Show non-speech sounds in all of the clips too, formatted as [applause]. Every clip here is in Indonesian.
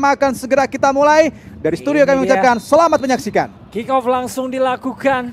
pertama akan segera kita mulai. Dari studio Ini kami mengucapkan dia. selamat menyaksikan. Kick off langsung dilakukan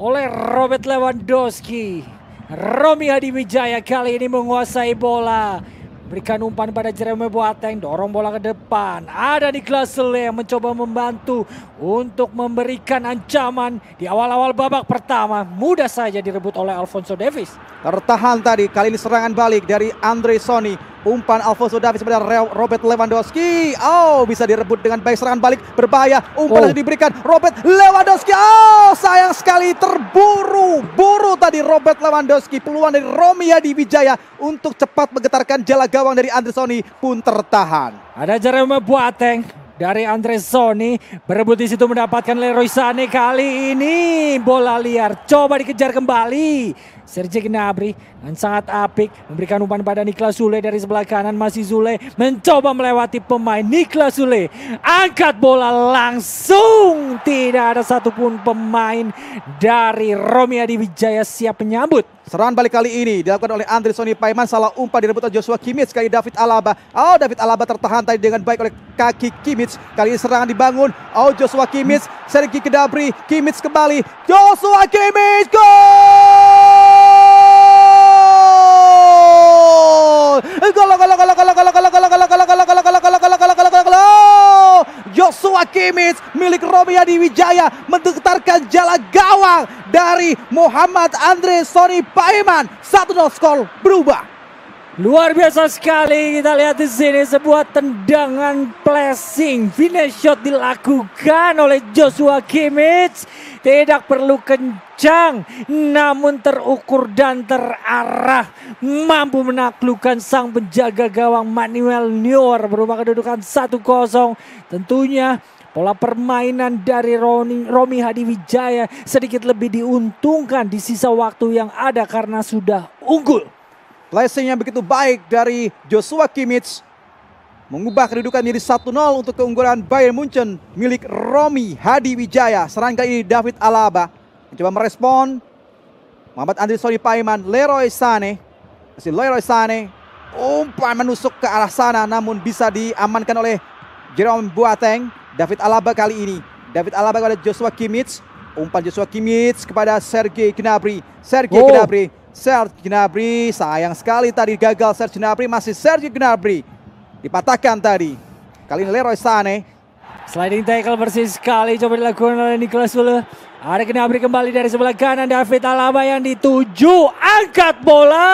oleh Robert Lewandowski. Romi Hadi Wijaya kali ini menguasai bola. Berikan umpan pada Jeremy Boateng, dorong bola ke depan. Ada di kelas yang mencoba membantu untuk memberikan ancaman di awal-awal babak pertama. Mudah saja direbut oleh Alfonso Davis. Tertahan tadi, kali ini serangan balik dari Andre Sony. Umpan Alfonso Davis kepada Robert Lewandowski. Oh, bisa direbut dengan baik serangan balik. Berbahaya. Umpan oh. diberikan Robert Lewandowski. Oh, sayang sekali terburu. Buru tadi Robert Lewandowski. Peluang dari Romia di Wijaya untuk cepat menggetarkan jala gawang dari Andresoni pun tertahan. Ada Jerome Boateng dari Andresoni berebut di situ mendapatkan Leroy Sané kali ini bola liar coba dikejar kembali Serge Gnabry dengan sangat apik memberikan umpan pada Niklas Zule dari sebelah kanan masih Zule mencoba melewati pemain Niklas Zule angkat bola langsung tidak ada satupun pemain dari Romia di Wijaya siap menyambut Serangan balik kali ini dilakukan oleh Andri Sony Paiman salah umpan direbut oleh Joshua Kimmich kali David Alaba. Oh David Alaba tertahan tadi dengan baik oleh kaki Kimmich. Kali ini serangan dibangun. Oh Joshua Kimmich, Sergi Gnabry Kimmich kembali. Joshua Kimmich gol! Gol, Joshua Kimmich milik Wijaya mendetarkan jala gawang dari Muhammad Andre Sony Paiman. 1-0 skor berubah. Luar biasa sekali kita lihat di sini sebuah tendangan flashing finish shot dilakukan oleh Joshua Kimmich. Tidak perlu kencang namun terukur dan terarah mampu menaklukkan sang penjaga gawang Manuel Neuer berupa kedudukan 1-0. Tentunya Pola permainan dari Roni, Romi Hadiwijaya sedikit lebih diuntungkan di sisa waktu yang ada karena sudah unggul. Placing yang begitu baik dari Joshua Kimmich. Mengubah kedudukan menjadi 1-0 untuk keunggulan Bayern Munchen milik Romi Hadi Wijaya. Serangan ini David Alaba. Mencoba merespon. Muhammad Andri Sori Paiman. Leroy Sane. Masih Leroy Sane. Umpan menusuk ke arah sana namun bisa diamankan oleh Jerome Boateng. David Alaba kali ini. David Alaba kepada Joshua Kimmich. Umpan Joshua Kimmich kepada Sergei Gnabry. Sergei oh. Gnabry Serge Gnabry. Sayang sekali tadi gagal Serge Gnabry. Masih Serge Gnabry. Dipatahkan tadi. Kali ini Leroy Sané. Sliding tackle bersih sekali coba dilakukan oleh Nicolas Sule. Ada Gnabry kembali dari sebelah kanan David Alaba yang dituju. Angkat bola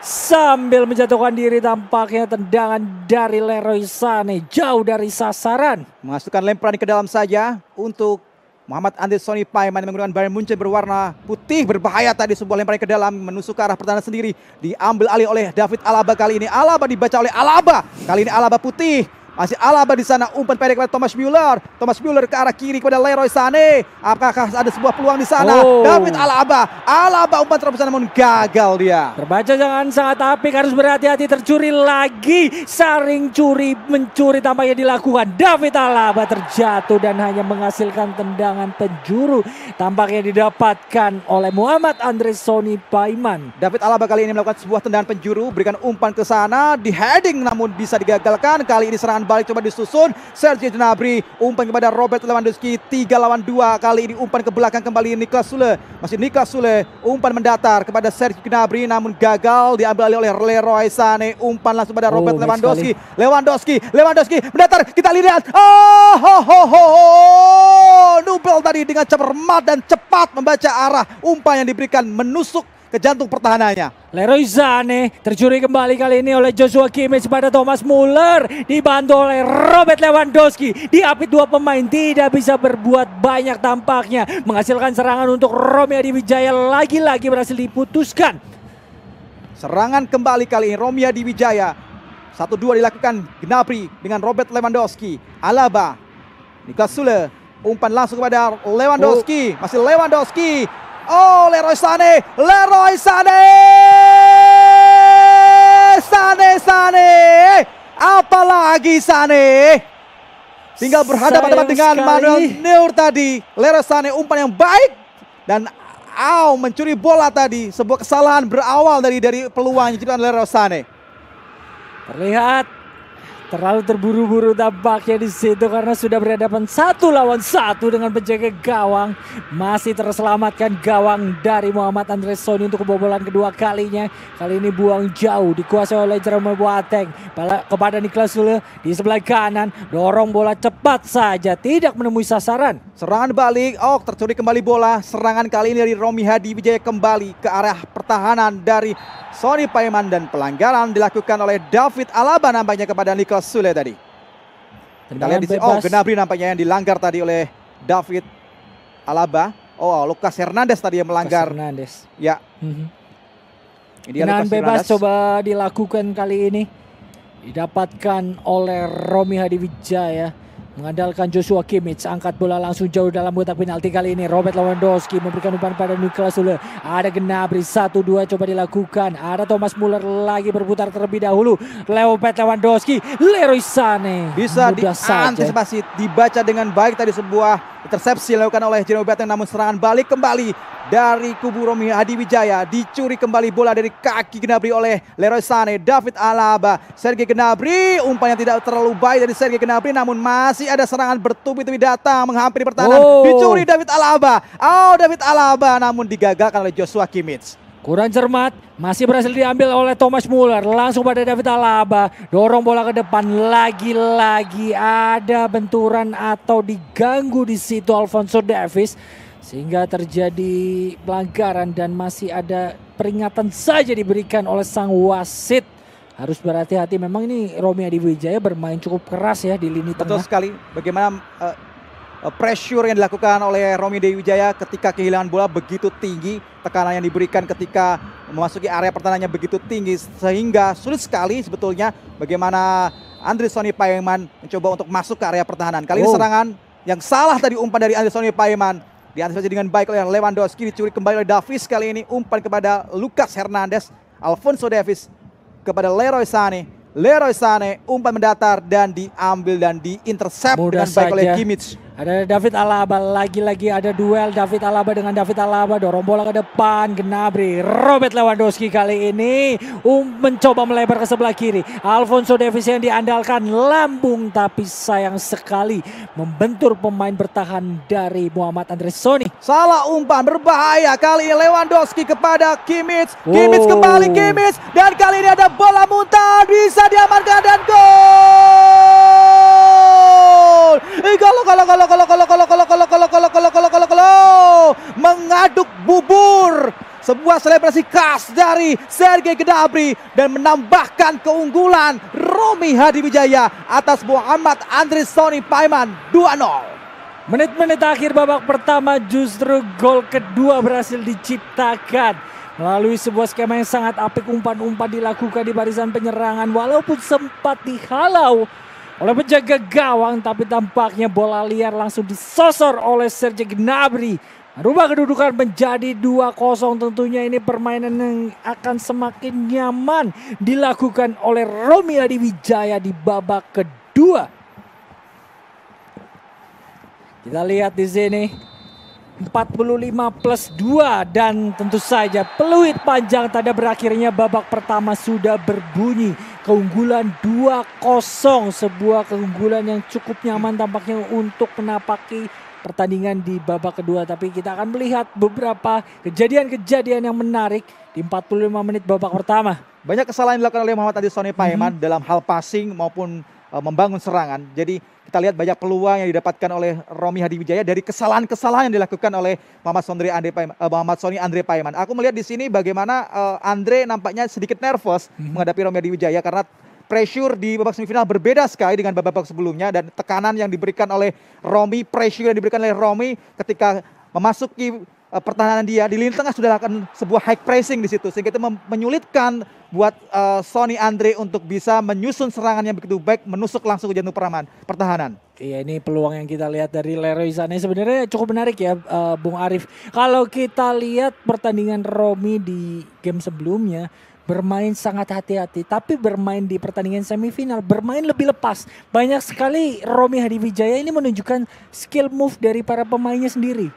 sambil menjatuhkan diri tampaknya tendangan dari Leroy Sané jauh dari sasaran. Masukkan lemparan ke dalam saja untuk Muhammad Andi Andersoni Paiman menggunakan Bayern Munchen berwarna putih berbahaya tadi sebuah lemparan ke dalam menusuk ke arah pertahanan sendiri diambil alih oleh David Alaba kali ini Alaba dibaca oleh Alaba kali ini Alaba putih masih Alaba di sana, umpan pendek kepada Thomas Müller. Thomas Müller ke arah kiri kepada Leroy Sané. Apakah ada sebuah peluang di sana? Oh. David Alaba. Alaba umpan terobosan namun gagal dia. Terbaca jangan sangat apik harus berhati-hati tercuri lagi. Saring curi mencuri tampaknya dilakukan. David Alaba terjatuh dan hanya menghasilkan tendangan penjuru. Tampaknya didapatkan oleh Muhammad Andre Sony Paiman. David Alaba kali ini melakukan sebuah tendangan penjuru, berikan umpan ke sana, di heading namun bisa digagalkan. Kali ini serangan balik coba disusun. Sergio Gnabry umpan kepada Robert Lewandowski. tiga lawan dua kali ini umpan ke belakang kembali Niklas Sule. Masih Niklas Sule umpan mendatar kepada Sergio Gnabry namun gagal diambil alih oleh Leroy Sané. Umpan langsung pada oh, Robert oh, Lewandowski. Lewandowski, Lewandowski mendatar. Kita lihat. Oh, ho, ho, ho, ho. Nubel tadi dengan cermat dan cepat membaca arah umpan yang diberikan menusuk ke jantung pertahanannya. Leroy Zane tercuri kembali kali ini oleh Joshua Kimmich pada Thomas Muller. Dibantu oleh Robert Lewandowski. Diapit dua pemain tidak bisa berbuat banyak tampaknya. Menghasilkan serangan untuk Romeo Adiwijaya lagi-lagi berhasil diputuskan. Serangan kembali kali ini Romia Adiwijaya. Satu dua dilakukan Gnabry dengan Robert Lewandowski. Alaba. Niklas Sule. Umpan langsung kepada Lewandowski. Oh. Masih Lewandowski. Oh, Leroy Sané, Leroy Sané. Sané, Sané. Apalagi Sané. Tinggal berhadapan dengan sekali. Manuel Neuer tadi. Leroy Sané umpan yang baik dan Aw mencuri bola tadi. Sebuah kesalahan berawal dari dari peluang yang Leroy Sané. Terlihat Terlalu terburu-buru tampaknya di situ karena sudah berhadapan satu lawan satu dengan penjaga gawang. Masih terselamatkan gawang dari Muhammad Andre Sony untuk kebobolan kedua kalinya. Kali ini buang jauh dikuasai oleh Jerome Boateng. Kepada Niklas Sule di sebelah kanan dorong bola cepat saja tidak menemui sasaran. Serangan balik, oh tercuri kembali bola. Serangan kali ini dari Romi Hadi Wijaya kembali ke arah pertahanan dari Sony Paiman dan pelanggaran dilakukan oleh David Alaba nampaknya kepada Niklas Sule tadi. Kita lihat di sini. Oh, Gnabry nampaknya yang dilanggar tadi oleh David Alaba. Oh, Lucas Hernandez tadi yang melanggar. Lucas Hernandez. Ya. Mm -hmm. Ini Dengan bebas Hernandez. coba dilakukan kali ini. Didapatkan oleh Romi Hadiwijaya mengandalkan Joshua Kimmich angkat bola langsung jauh dalam kotak penalti kali ini Robert Lewandowski memberikan umpan pada Nicolas Sule ada Gnabry 1 2 coba dilakukan ada Thomas Muller lagi berputar terlebih dahulu Robert Lewandowski Leroy Sané bisa diantisipasi dibaca dengan baik tadi sebuah Intersepsi dilakukan oleh Jeno Beteng namun serangan balik kembali dari kubu Romi Adi Wijaya. Dicuri kembali bola dari kaki Gnabry oleh Leroy Sané, David Alaba, Sergei Gnabry. Umpan tidak terlalu baik dari Sergei Gnabry namun masih ada serangan bertubi-tubi datang menghampiri pertahanan. Oh. Dicuri David Alaba. Oh David Alaba namun digagalkan oleh Joshua Kimmich. Kurang cermat, masih berhasil diambil oleh Thomas Muller. Langsung pada David Alaba, dorong bola ke depan. Lagi-lagi ada benturan atau diganggu di situ Alfonso Davis sehingga terjadi pelanggaran dan masih ada peringatan saja diberikan oleh sang wasit. Harus berhati-hati. Memang ini Romi Adi bermain cukup keras ya di lini tengah. Betul sekali. Bagaimana uh, pressure yang dilakukan oleh Romi Adiwijaya ketika kehilangan bola begitu tinggi, tekanan yang diberikan ketika memasuki area pertahanannya begitu tinggi sehingga sulit sekali sebetulnya bagaimana Andri Sony Payeman mencoba untuk masuk ke area pertahanan. Kali oh. ini serangan yang salah tadi umpan dari Andri Sony Payeman Diantisipasi dengan baik oleh Lewandowski. Dicuri kembali oleh Davis kali ini. Umpan kepada Lucas Hernandez. Alfonso Davis kepada Leroy Sané. Leroy Sané umpan mendatar dan diambil dan diintersep dengan baik saja. oleh Kimmich ada David Alaba lagi-lagi ada duel David Alaba dengan David Alaba dorong bola ke depan Gnabry Robert Lewandowski kali ini um, mencoba melebar ke sebelah kiri Alfonso Davis yang diandalkan lambung tapi sayang sekali membentur pemain bertahan dari Muhammad Andres Sony salah umpan berbahaya kali ini Lewandowski kepada Kimmich Kimmich oh. kembali Kimmich dan kali ini ada bola muntah bisa diamankan dan gol Golo kalau kalau kalau kalau kalau kalau kalau kalau kalau kalau kalau kalau kalau mengaduk bubur sebuah selebrasi khas dari Sergei Gedabri dan menambahkan keunggulan Romi Hadiwijaya atas Muhammad Andri Sony Paiman 2-0. Menit-menit akhir babak pertama justru gol kedua berhasil diciptakan melalui sebuah skema yang sangat apik umpan-umpan dilakukan di barisan penyerangan walaupun sempat dihalau oleh penjaga gawang tapi tampaknya bola liar langsung disosor oleh Serge Gnabry. Rubah kedudukan menjadi 2-0 tentunya ini permainan yang akan semakin nyaman dilakukan oleh Romi Adiwijaya Wijaya di babak kedua. Kita lihat di sini 45 plus 2 dan tentu saja peluit panjang tanda berakhirnya babak pertama sudah berbunyi keunggulan 2-0 sebuah keunggulan yang cukup nyaman tampaknya untuk menapaki pertandingan di babak kedua tapi kita akan melihat beberapa kejadian-kejadian yang menarik di 45 menit babak pertama. Banyak kesalahan dilakukan oleh Muhammad Adi Sony Paiman mm -hmm. dalam hal passing maupun Eh, membangun serangan. Jadi kita lihat banyak peluang yang didapatkan oleh Romi Hadiwijaya dari kesalahan-kesalahan yang dilakukan oleh Muhammad Sony Andre Paiman, eh, Muhammad Sony Andre Paiman. Aku melihat di sini bagaimana eh, Andre nampaknya sedikit nervous mm-hmm. menghadapi Romi Hadiwijaya karena pressure di babak semifinal berbeda sekali dengan babak babak sebelumnya dan tekanan yang diberikan oleh Romi, pressure yang diberikan oleh Romi ketika memasuki Eh, pertahanan dia di lini tengah sudah akan sebuah high pressing di situ sehingga itu menyulitkan buat uh, Sony Andre untuk bisa menyusun serangan yang begitu baik menusuk langsung ke jantung peraman pertahanan. Iya ini peluang yang kita lihat dari Leroy Sané sebenarnya cukup menarik ya uh, Bung Arif. Kalau kita lihat pertandingan Romi di game sebelumnya bermain sangat hati-hati tapi bermain di pertandingan semifinal bermain lebih lepas banyak sekali Romi Hadi Wijaya ini menunjukkan skill move dari para pemainnya sendiri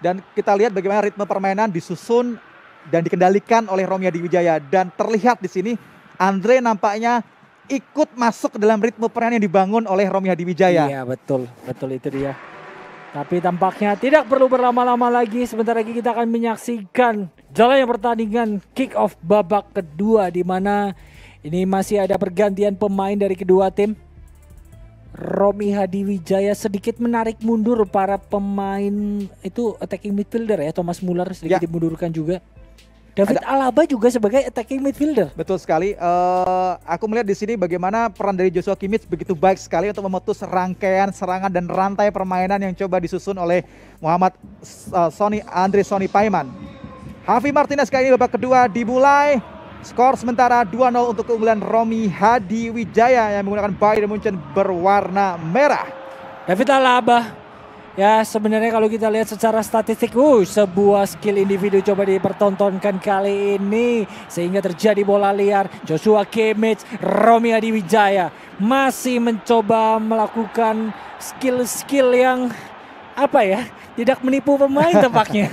dan kita lihat bagaimana ritme permainan disusun dan dikendalikan oleh Romiadi Wijaya. Dan terlihat di sini Andre nampaknya ikut masuk dalam ritme permainan yang dibangun oleh Romia Diwijaya. Wijaya. Iya betul, betul itu dia. Tapi tampaknya tidak perlu berlama-lama lagi. Sebentar lagi kita akan menyaksikan jalannya pertandingan kick off babak kedua di mana ini masih ada pergantian pemain dari kedua tim. Romi Hadi Wijaya sedikit menarik mundur para pemain itu attacking midfielder ya Thomas Muller sedikit ya. dimundurkan juga. David Ada. Alaba juga sebagai attacking midfielder. Betul sekali. Uh, aku melihat di sini bagaimana peran dari Joshua Kimmich begitu baik sekali untuk memutus rangkaian serangan dan rantai permainan yang coba disusun oleh Muhammad uh, Sony Andre Sony Paiman. Hafi Martinez kali ini babak kedua dimulai Skor sementara 2-0 untuk keunggulan Romi Hadi Wijaya yang menggunakan Bayern Munchen berwarna merah. David Alaba Ya sebenarnya kalau kita lihat secara statistik, uh, sebuah skill individu coba dipertontonkan kali ini sehingga terjadi bola liar. Joshua Kimmich, Romi Hadi Wijaya masih mencoba melakukan skill-skill yang apa ya tidak menipu pemain [laughs] tampaknya.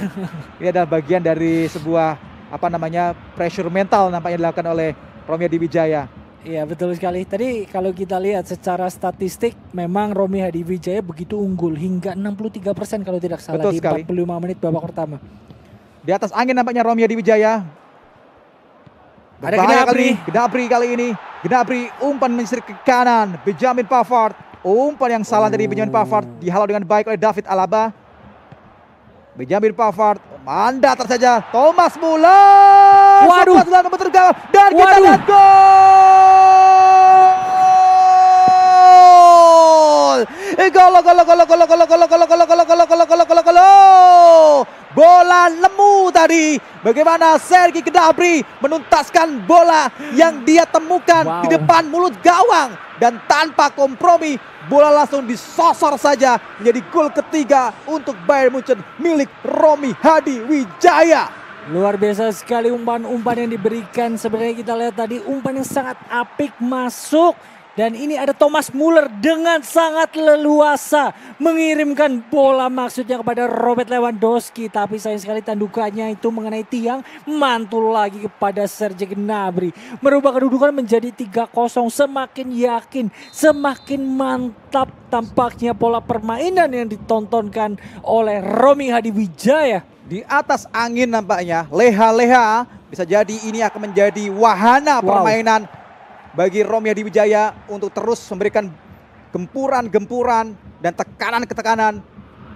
Ini adalah bagian dari sebuah apa namanya pressure mental nampaknya dilakukan oleh Romi Hadi Wijaya. Iya betul sekali. Tadi kalau kita lihat secara statistik memang Romi Hadi Wijaya begitu unggul hingga 63% persen kalau tidak salah betul di sekali. 45 menit babak pertama. Di atas angin nampaknya Romi Hadi Wijaya. Ada Gnabry. Gnabry kali ini. Gnabry umpan menyisir ke kanan. Benjamin Pavard. Umpan yang salah oh. dari Benjamin Pavard oh. dihalau dengan baik oleh David Alaba. Benjamin Pavard Manda tersaja Thomas Muller. Waduh. Sempat nomor dan kita lihat gol. Gol gol gol gol gol gol gol gol gol gol gol gol gol gol Bola lemu tadi. Bagaimana Sergi Kedabri menuntaskan bola yang dia temukan wow. di depan mulut gawang dan tanpa kompromi bola langsung disosor saja menjadi gol ketiga untuk Bayern Munchen milik Romi Hadi Wijaya. Luar biasa sekali umpan-umpan yang diberikan. Sebenarnya kita lihat tadi umpan yang sangat apik masuk dan ini ada Thomas Muller dengan sangat leluasa mengirimkan bola maksudnya kepada Robert Lewandowski. Tapi sayang sekali tandukannya itu mengenai tiang mantul lagi kepada Serge Gnabry. Merubah kedudukan menjadi 3-0 semakin yakin, semakin mantap tampaknya pola permainan yang ditontonkan oleh Romi Hadiwijaya. Di atas angin nampaknya, leha-leha bisa jadi ini akan menjadi wahana wow. permainan bagi Romya Diwijaya untuk terus memberikan gempuran-gempuran dan tekanan-ketekanan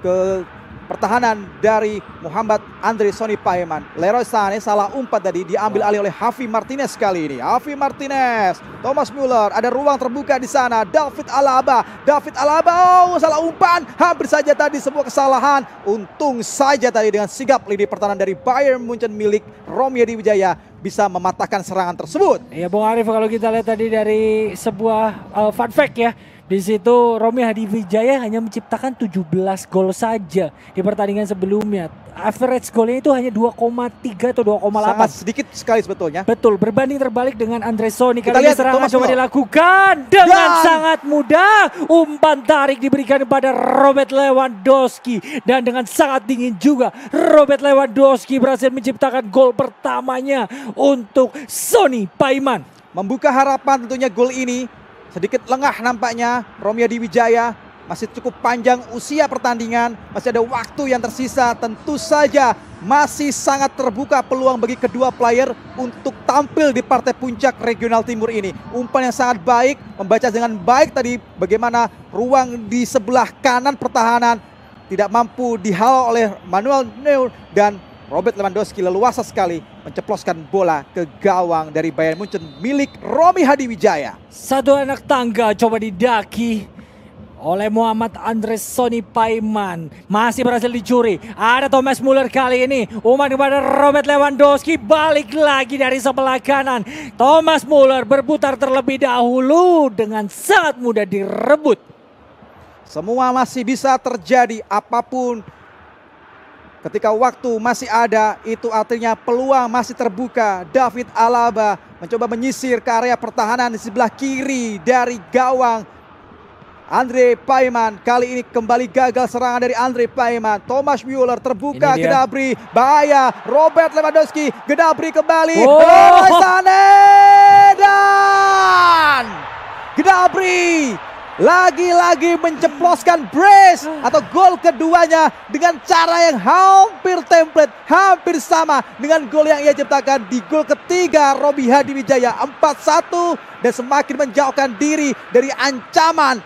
ke pertahanan dari Muhammad Andri Sony Paiman Leroy Sané salah umpat tadi diambil alih oleh Hafi Martinez kali ini. Hafi Martinez, Thomas Muller, ada ruang terbuka di sana. David Alaba, David Alaba, oh salah umpan. Hampir saja tadi sebuah kesalahan. Untung saja tadi dengan sigap lini pertahanan dari Bayern Munchen milik Romyadi Wijaya bisa mematahkan serangan tersebut. Iya Bung Arif kalau kita lihat tadi dari sebuah uh, fun fact ya di situ Romi Hadi Wijaya hanya menciptakan 17 gol saja di pertandingan sebelumnya. Average golnya itu hanya 2,3 atau 2,8. Sangat sedikit sekali sebetulnya. Betul, berbanding terbalik dengan Andre Soni. Kita lihat serangan coba dilakukan dengan Dan. sangat mudah. Umpan tarik diberikan kepada Robert Lewandowski. Dan dengan sangat dingin juga Robert Lewandowski berhasil menciptakan gol pertamanya untuk Sony Paiman. Membuka harapan tentunya gol ini sedikit lengah nampaknya Romeo Wijaya Masih cukup panjang usia pertandingan, masih ada waktu yang tersisa. Tentu saja masih sangat terbuka peluang bagi kedua player untuk tampil di partai puncak regional timur ini. Umpan yang sangat baik, membaca dengan baik tadi bagaimana ruang di sebelah kanan pertahanan tidak mampu dihalau oleh Manuel Neuer dan Robert Lewandowski leluasa sekali menceploskan bola ke gawang dari Bayern Munchen milik Romi Hadiwijaya. Satu anak tangga coba didaki oleh Muhammad Andres Sony Paiman. Masih berhasil dicuri. Ada Thomas Muller kali ini. Umat kepada Robert Lewandowski. Balik lagi dari sebelah kanan. Thomas Muller berputar terlebih dahulu. Dengan sangat mudah direbut. Semua masih bisa terjadi apapun Ketika waktu masih ada, itu artinya peluang masih terbuka. David Alaba mencoba menyisir ke area pertahanan di sebelah kiri dari gawang. Andre Paiman kali ini kembali gagal serangan dari Andre Paiman. Thomas Müller terbuka Gedabri, bahaya. Robert Lewandowski, Gedabri kembali. Oh. Sané dan Gedabri lagi-lagi menceploskan brace atau gol keduanya dengan cara yang hampir template, hampir sama dengan gol yang ia ciptakan di gol ketiga Robi Hadi Wijaya 4-1 dan semakin menjauhkan diri dari ancaman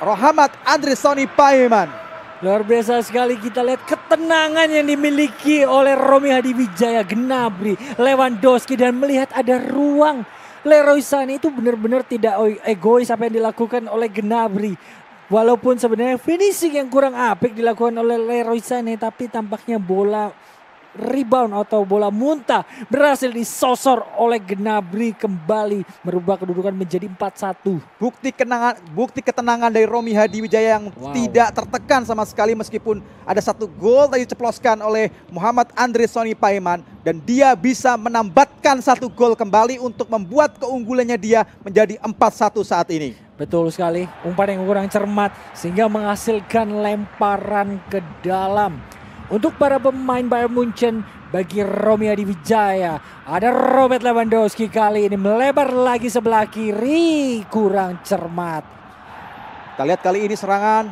Rohamat Andri Sony Paiman. Luar biasa sekali kita lihat ketenangan yang dimiliki oleh Romi Hadi Wijaya, Gnabry, Lewandowski dan melihat ada ruang Leroy Sané itu benar-benar tidak e- egois apa yang dilakukan oleh Gnabry. Walaupun sebenarnya finishing yang kurang apik dilakukan oleh Leroy Sané tapi tampaknya bola rebound atau bola muntah berhasil disosor oleh Gnabry kembali merubah kedudukan menjadi 4-1. Bukti kenangan bukti ketenangan dari Romi Hadi Wijaya yang wow. tidak tertekan sama sekali meskipun ada satu gol tadi ceploskan oleh Muhammad Andre Sony Paiman dan dia bisa menambatkan satu gol kembali untuk membuat keunggulannya dia menjadi 4-1 saat ini. Betul sekali, umpan yang kurang cermat sehingga menghasilkan lemparan ke dalam. Untuk para pemain Bayern Munchen bagi Romeo Wijaya. Ada Robert Lewandowski kali ini melebar lagi sebelah kiri. Kurang cermat. Kita lihat kali ini serangan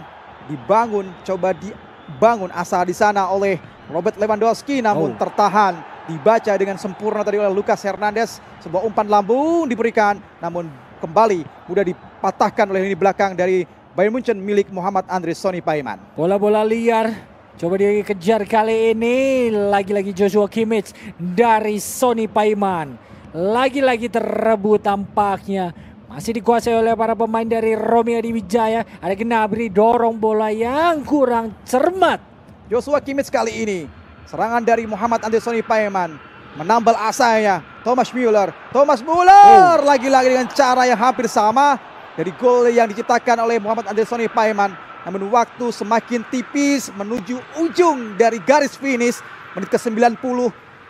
dibangun. Coba dibangun asal di sana oleh Robert Lewandowski namun oh. tertahan. Dibaca dengan sempurna tadi oleh Lucas Hernandez. Sebuah umpan lambung diberikan namun kembali mudah dipatahkan oleh ini belakang dari Bayern Munchen milik Muhammad Andres Sony Paiman. Bola-bola liar Coba dikejar kali ini. Lagi-lagi Joshua Kimmich dari Sony Paiman. Lagi-lagi terebut tampaknya. Masih dikuasai oleh para pemain dari Romeo Wijaya. Ada Gnabry dorong bola yang kurang cermat. Joshua Kimmich kali ini. Serangan dari Muhammad Andersoni Paiman. Menambal asanya. Thomas Müller. Thomas Müller oh. lagi-lagi oh. dengan cara yang hampir sama. Dari gol yang diciptakan oleh Muhammad Andersoni Paiman. Namun waktu semakin tipis menuju ujung dari garis finish. Menit ke-90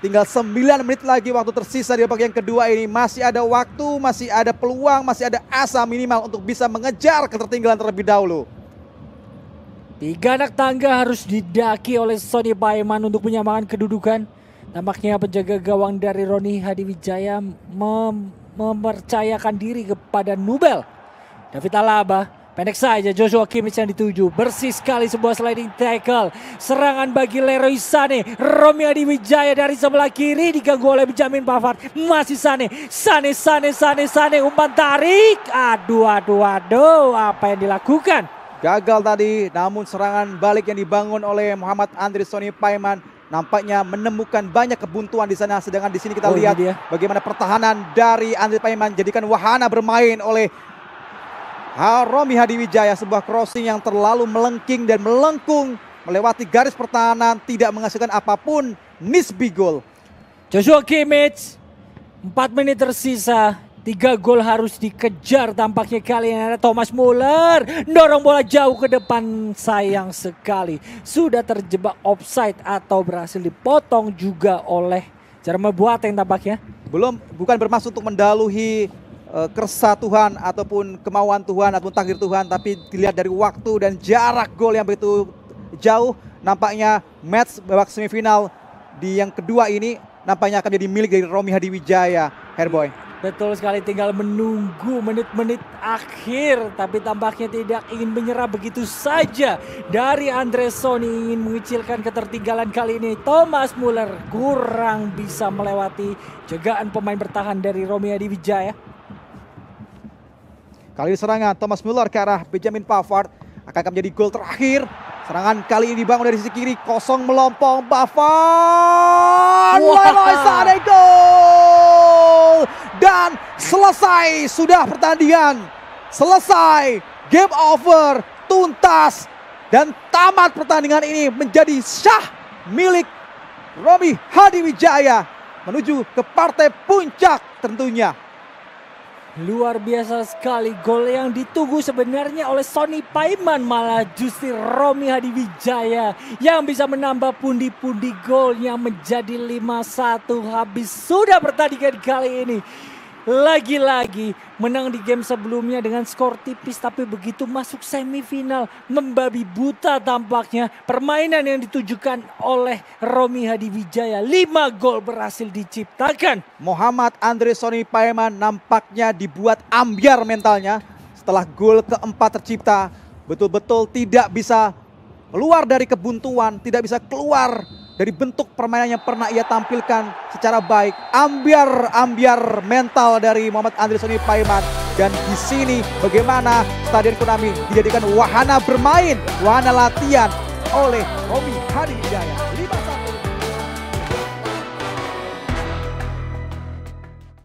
tinggal 9 menit lagi waktu tersisa di babak yang kedua ini. Masih ada waktu, masih ada peluang, masih ada asa minimal untuk bisa mengejar ketertinggalan terlebih dahulu. Tiga anak tangga harus didaki oleh Sony Baiman untuk menyamakan kedudukan. tampaknya penjaga gawang dari Roni Hadiwijaya mem mempercayakan diri kepada Nubel. David Alaba Pendek saja Joshua Kimmich yang dituju. Bersih sekali sebuah sliding tackle. Serangan bagi Leroy Sane. Romeo Wijaya dari sebelah kiri diganggu oleh Benjamin Pavard. Masih Sane. Sane, Sane, Sane, Sane. Umpan tarik. Aduh, aduh, aduh. Apa yang dilakukan? Gagal tadi namun serangan balik yang dibangun oleh Muhammad Andri Sony Paiman nampaknya menemukan banyak kebuntuan di sana sedangkan di sini kita oh, lihat dia. bagaimana pertahanan dari Andri Paiman jadikan wahana bermain oleh Romi Hadiwijaya sebuah crossing yang terlalu melengking dan melengkung melewati garis pertahanan tidak menghasilkan apapun miss gol. Joshua Kimmich 4 menit tersisa Tiga gol harus dikejar tampaknya kali ini ada Thomas Muller. Dorong bola jauh ke depan sayang sekali. Sudah terjebak offside atau berhasil dipotong juga oleh Jerome Boateng tampaknya. Belum bukan bermaksud untuk mendahului Eh, kersa Tuhan ataupun kemauan Tuhan ataupun takdir Tuhan tapi dilihat dari waktu dan jarak gol yang begitu jauh nampaknya match babak semifinal di yang kedua ini nampaknya akan jadi milik dari Romi Hadiwijaya Herboy. Betul sekali tinggal menunggu menit-menit akhir tapi tampaknya tidak ingin menyerah begitu saja dari Andre Sony ingin mengucilkan ketertinggalan kali ini Thomas Muller kurang bisa melewati jagaan pemain bertahan dari Romi Hadiwijaya. Kali ini serangan Thomas Muller ke arah Benjamin Pavard. akan menjadi gol terakhir? Serangan kali ini dibangun dari sisi kiri. Kosong melompong Pavard. Wow. Leroy Sané gol. Dan selesai sudah pertandingan. Selesai. Game over. Tuntas. Dan tamat pertandingan ini menjadi syah milik Romi Hadiwijaya menuju ke partai puncak tentunya. Luar biasa sekali gol yang ditunggu sebenarnya oleh Sony Paiman malah justru Romi Hadiwijaya yang bisa menambah pundi-pundi golnya menjadi 5-1 habis sudah pertandingan kali ini lagi-lagi menang di game sebelumnya dengan skor tipis tapi begitu masuk semifinal membabi buta tampaknya permainan yang ditujukan oleh Romi Hadiwijaya 5 gol berhasil diciptakan Muhammad Andre Sony Paeman nampaknya dibuat ambiar mentalnya setelah gol keempat tercipta betul-betul tidak bisa keluar dari kebuntuan tidak bisa keluar dari bentuk permainan yang pernah ia tampilkan secara baik. Ambiar-ambiar mental dari Muhammad Andri Sony Paiman. Dan di sini bagaimana Stadion Konami dijadikan wahana bermain, wahana latihan oleh Robi Hadi Hidayat.